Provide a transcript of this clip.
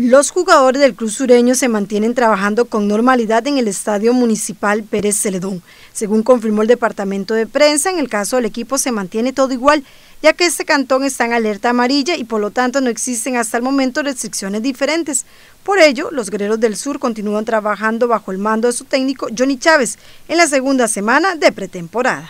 Los jugadores del Club Sureño se mantienen trabajando con normalidad en el Estadio Municipal Pérez Celedón. Según confirmó el departamento de prensa, en el caso del equipo se mantiene todo igual, ya que este cantón está en alerta amarilla y por lo tanto no existen hasta el momento restricciones diferentes. Por ello, los guerreros del sur continúan trabajando bajo el mando de su técnico Johnny Chávez en la segunda semana de pretemporada.